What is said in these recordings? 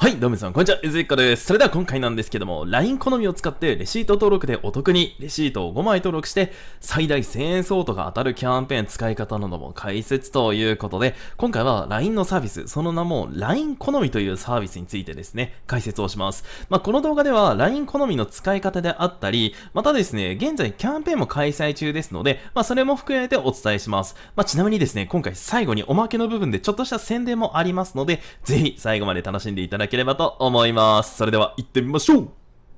はい、どうも皆さん、こんにちは。ゆずいっこです。それでは今回なんですけども、LINE 好みを使ってレシート登録でお得にレシートを5枚登録して、最大1000円相当が当たるキャンペーン使い方なども解説ということで、今回は LINE のサービス、その名も LINE 好みというサービスについてですね、解説をします。まあ、この動画では LINE 好みの使い方であったり、またですね、現在キャンペーンも開催中ですので、まあ、それも含めてお伝えします。まあ、ちなみにですね、今回最後におまけの部分でちょっとした宣伝もありますので、ぜひ最後まで楽しんでいただければと思います。それでは行ってみましょう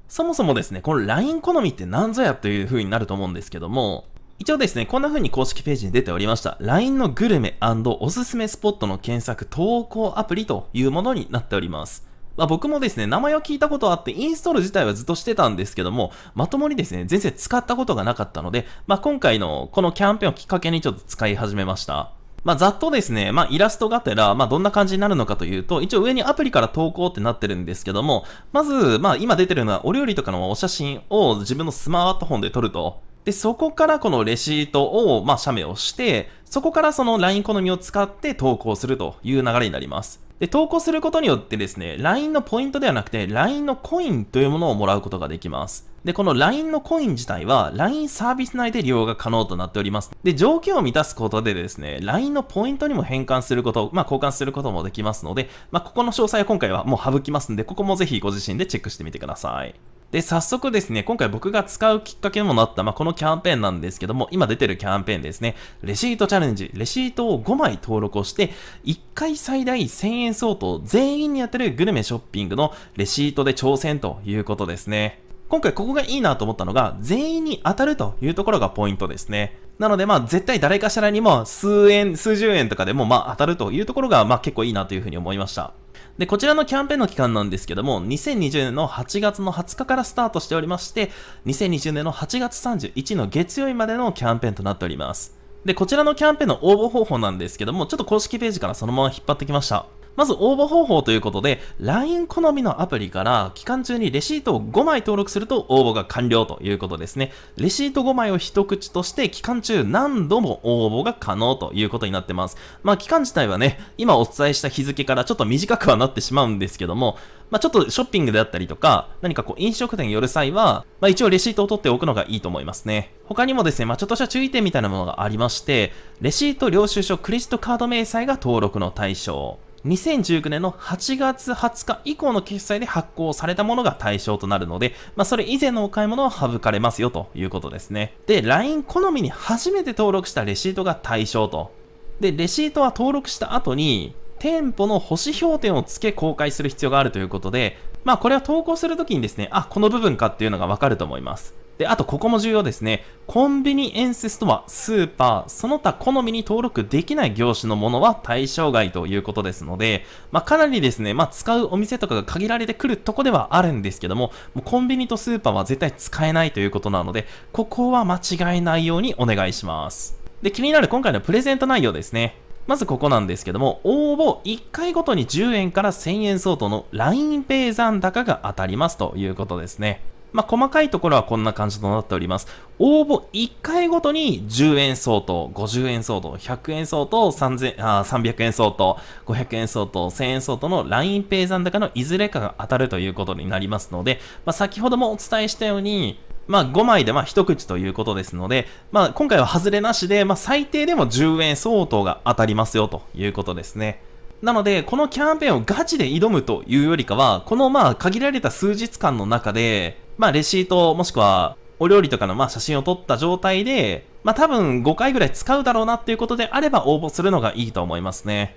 そもそもですね、この LINE 好みって何ぞやという風になると思うんですけども、一応ですね、こんな風に公式ページに出ておりました。LINE のグルメおすすめスポットの検索投稿アプリというものになっております。まあ、僕もですね、名前を聞いたことあって、インストール自体はずっとしてたんですけども、まともにですね、全然使ったことがなかったので、まあ、今回のこのキャンペーンをきっかけにちょっと使い始めました。まあ、ざっとですね、まあ、イラストがてら、まあ、どんな感じになるのかというと、一応上にアプリから投稿ってなってるんですけども、まず、まあ、今出てるのはお料理とかのお写真を自分のスマートフォンで撮ると。で、そこからこのレシートを、まあ、写メをして、そこからその LINE 好みを使って投稿するという流れになります。で、投稿することによってですね、LINE のポイントではなくて、LINE のコインというものをもらうことができます。で、この LINE のコイン自体は、LINE サービス内で利用が可能となっております。で、条件を満たすことでですね、LINE のポイントにも変換すること、まあ、交換することもできますので、まあ、ここの詳細は今回はもう省きますんで、ここもぜひご自身でチェックしてみてください。で、早速ですね、今回僕が使うきっかけにもなった、まあ、このキャンペーンなんですけども、今出てるキャンペーンですね、レシートチャレンジ、レシートを5枚登録をして、1回最大1000円相当全員に当てるグルメショッピングのレシートで挑戦ということですね。今回ここがいいなと思ったのが、全員に当たるというところがポイントですね。なのでまあ絶対誰かしらにも数円、数十円とかでもまあ当たるというところがまあ結構いいなというふうに思いました。で、こちらのキャンペーンの期間なんですけども、2020年の8月の20日からスタートしておりまして、2020年の8月31の月曜日までのキャンペーンとなっております。で、こちらのキャンペーンの応募方法なんですけども、ちょっと公式ページからそのまま引っ張ってきました。まず応募方法ということで、LINE 好みのアプリから期間中にレシートを5枚登録すると応募が完了ということですね。レシート5枚を一口として期間中何度も応募が可能ということになってます。まあ期間自体はね、今お伝えした日付からちょっと短くはなってしまうんですけども、まあ、ちょっとショッピングであったりとか、何かこう飲食店寄る際は、まあ、一応レシートを取っておくのがいいと思いますね。他にもですね、まあ、ちょっとした注意点みたいなものがありまして、レシート領収書クレジットカード明細が登録の対象。2019年の8月20日以降の決済で発行されたものが対象となるので、まあ、それ以前のお買い物は省かれますよということですね。で、LINE 好みに初めて登録したレシートが対象と。で、レシートは登録した後に、店舗の星評点を付け公開する必要があるということで、まあこれは投稿するときにですね、あ、この部分かっていうのがわかると思います。で、あとここも重要ですね。コンビニエンスストア、スーパー、その他好みに登録できない業種のものは対象外ということですので、まあ、かなりですね、まあ、使うお店とかが限られてくるとこではあるんですけども、もうコンビニとスーパーは絶対使えないということなので、ここは間違えないようにお願いします。で、気になる今回のプレゼント内容ですね。まずここなんですけども、応募1回ごとに10円から1000円相当の LINEPay 残高が当たりますということですね。まあ、細かいところはこんな感じとなっております。応募1回ごとに10円相当、50円相当、100円相当、3000あ300円相当、500円相当、1000円相当の l i n e p a 残高のいずれかが当たるということになりますので、まあ、先ほどもお伝えしたように、まあ、5枚でまあ1口ということですので、まあ、今回は外れなしで、まあ、最低でも10円相当が当たりますよということですね。なので、このキャンペーンをガチで挑むというよりかは、このまあ限られた数日間の中で、まあレシートもしくはお料理とかのまあ写真を撮った状態で、まあ多分5回ぐらい使うだろうなっていうことであれば応募するのがいいと思いますね。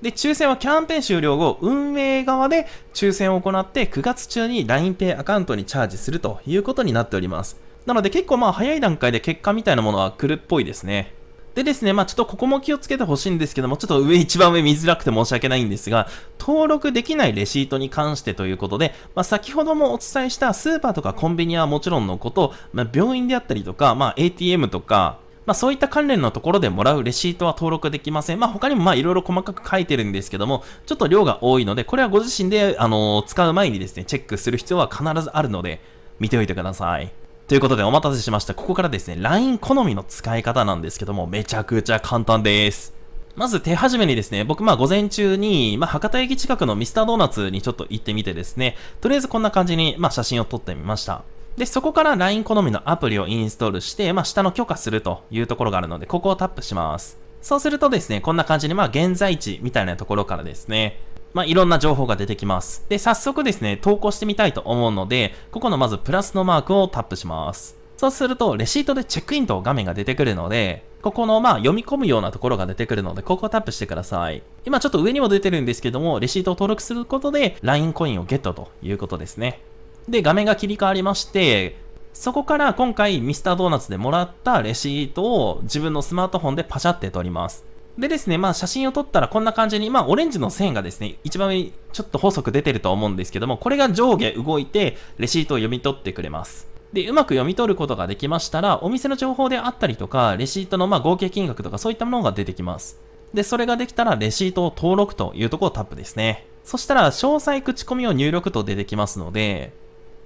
で、抽選はキャンペーン終了後、運営側で抽選を行って9月中に LINEPay アカウントにチャージするということになっております。なので結構まあ早い段階で結果みたいなものは来るっぽいですね。でですね、まあちょっとここも気をつけてほしいんですけども、ちょっと上一番上見づらくて申し訳ないんですが、登録できないレシートに関してということで、まあ先ほどもお伝えしたスーパーとかコンビニはもちろんのこと、まあ病院であったりとか、まあ ATM とか、まあそういった関連のところでもらうレシートは登録できません。まあ他にもまあいろいろ細かく書いてるんですけども、ちょっと量が多いので、これはご自身で、あのー、使う前にですね、チェックする必要は必ずあるので、見ておいてください。ということでお待たせしました。ここからですね、LINE 好みの使い方なんですけども、めちゃくちゃ簡単です。まず手始めにですね、僕まあ午前中に、まあ博多駅近くのミスタードーナツにちょっと行ってみてですね、とりあえずこんな感じにまあ写真を撮ってみました。で、そこから LINE 好みのアプリをインストールして、まあ下の許可するというところがあるので、ここをタップします。そうするとですね、こんな感じにまあ現在地みたいなところからですね、まあ、いろんな情報が出てきます。で、早速ですね、投稿してみたいと思うので、ここのまずプラスのマークをタップします。そうすると、レシートでチェックインと画面が出てくるので、ここの、まあ、読み込むようなところが出てくるので、ここをタップしてください。今ちょっと上にも出てるんですけども、レシートを登録することで、LINE コインをゲットということですね。で、画面が切り替わりまして、そこから今回ミスタードーナツでもらったレシートを自分のスマートフォンでパシャって取ります。でですね、まあ写真を撮ったらこんな感じに、まあオレンジの線がですね、一番上にちょっと細く出てると思うんですけども、これが上下動いて、レシートを読み取ってくれます。で、うまく読み取ることができましたら、お店の情報であったりとか、レシートのま合計金額とかそういったものが出てきます。で、それができたら、レシートを登録というところをタップですね。そしたら、詳細口コミを入力と出てきますので、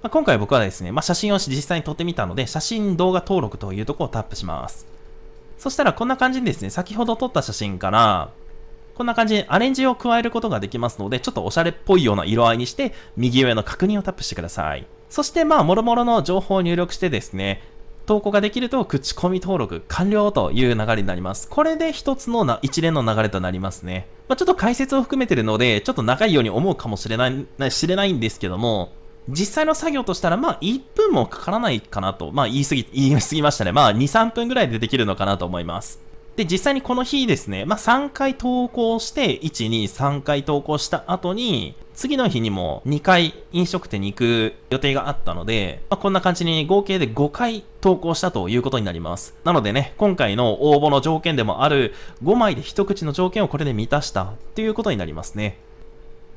まあ、今回僕はですね、まあ、写真を実際に撮ってみたので、写真動画登録というところをタップします。そしたらこんな感じにですね、先ほど撮った写真から、こんな感じにアレンジを加えることができますので、ちょっとおしゃれっぽいような色合いにして、右上の確認をタップしてください。そしてまあ、もろもろの情報を入力してですね、投稿ができると、口コミ登録完了という流れになります。これで一つのな、一連の流れとなりますね。まあ、ちょっと解説を含めてるので、ちょっと長いように思うかもしれない、知れないんですけども、実際の作業としたら、まあ、1分もかからないかなと。まあ、言い過ぎ、言い過ぎましたね。まあ、2、3分ぐらいでできるのかなと思います。で、実際にこの日ですね、まあ、3回投稿して、1、2、3回投稿した後に、次の日にも2回飲食店に行く予定があったので、まあ、こんな感じに合計で5回投稿したということになります。なのでね、今回の応募の条件でもある5枚で一口の条件をこれで満たしたということになりますね。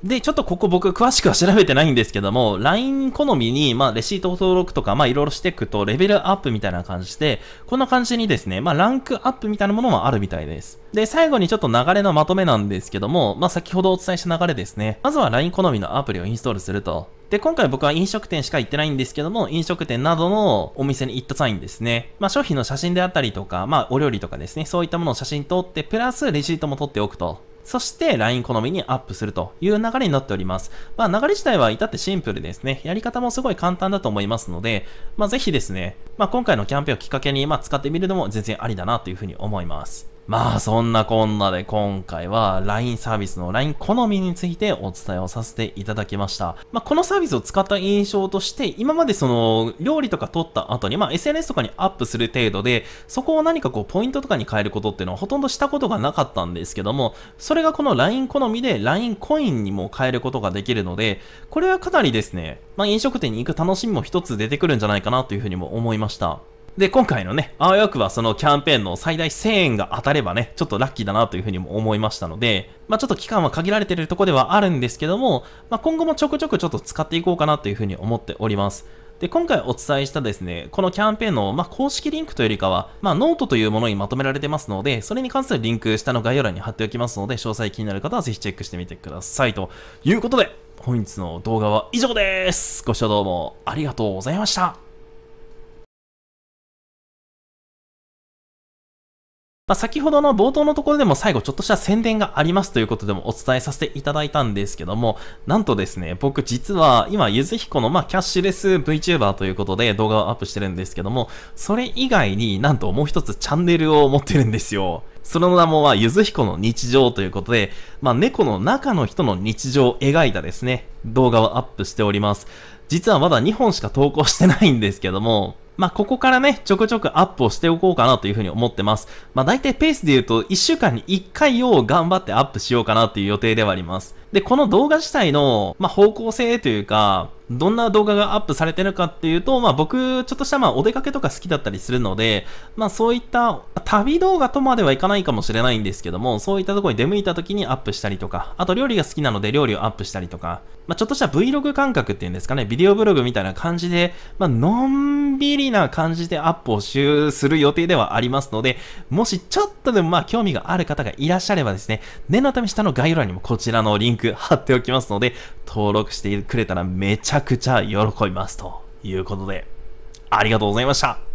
で、ちょっとここ僕詳しくは調べてないんですけども、LINE 好みに、まあ、レシート登録とか、まあ、いろいろしていくと、レベルアップみたいな感じで、こんな感じにですね、まあ、ランクアップみたいなものもあるみたいです。で、最後にちょっと流れのまとめなんですけども、まあ、先ほどお伝えした流れですね。まずは LINE 好みのアプリをインストールすると。で、今回僕は飲食店しか行ってないんですけども、飲食店などのお店に行った際にですね、まあ商品の写真であったりとか、まあお料理とかですね、そういったものを写真撮って、プラスレシートも撮っておくと。そして LINE 好みにアップするという流れになっております。まあ流れ自体は至ってシンプルですね。やり方もすごい簡単だと思いますので、まあぜひですね、まあ今回のキャンペーンをきっかけに、まあ、使ってみるのも全然ありだなというふうに思います。まあそんなこんなで今回は LINE サービスの LINE 好みについてお伝えをさせていただきました。まあこのサービスを使った印象として今までその料理とか撮った後にまあ SNS とかにアップする程度でそこを何かこうポイントとかに変えることっていうのはほとんどしたことがなかったんですけどもそれがこの LINE 好みで LINE コインにも変えることができるのでこれはかなりですねまあ飲食店に行く楽しみも一つ出てくるんじゃないかなというふうにも思いました。で、今回のね、あわよくはそのキャンペーンの最大1000円が当たればね、ちょっとラッキーだなというふうにも思いましたので、まあちょっと期間は限られてるとこではあるんですけども、まあ今後もちょくちょくちょっと使っていこうかなというふうに思っております。で、今回お伝えしたですね、このキャンペーンの、まあ、公式リンクというよりかは、まあ、ノートというものにまとめられてますので、それに関するリンク下の概要欄に貼っておきますので、詳細気になる方はぜひチェックしてみてください。ということで、本日の動画は以上です。ご視聴どうもありがとうございました。まあ、先ほどの冒頭のところでも最後ちょっとした宣伝がありますということでもお伝えさせていただいたんですけども、なんとですね、僕実は今、ゆずひこのまあキャッシュレス VTuber ということで動画をアップしてるんですけども、それ以外になんともう一つチャンネルを持ってるんですよ。その名もは、ゆずひこの日常ということで、まあ、猫の中の人の日常を描いたですね、動画をアップしております。実はまだ2本しか投稿してないんですけども、まあ、ここからね、ちょくちょくアップをしておこうかなというふうに思ってます。まあ、大体ペースで言うと、1週間に1回を頑張ってアップしようかなという予定ではあります。で、この動画自体の、まあ、方向性というか、どんな動画がアップされてるかっていうと、まあ僕、ちょっとしたまあお出かけとか好きだったりするので、まあそういった旅動画とまではいかないかもしれないんですけども、そういったとこに出向いた時にアップしたりとか、あと料理が好きなので料理をアップしたりとか、まあちょっとした Vlog 感覚っていうんですかね、ビデオブログみたいな感じで、まあのんびりな感じでアップをする予定ではありますので、もしちょっとでもまあ興味がある方がいらっしゃればですね、念のため下の概要欄にもこちらのリンク貼っておきますので、登録してくれたらめちゃちゃくちゃ喜びますということで、ありがとうございました。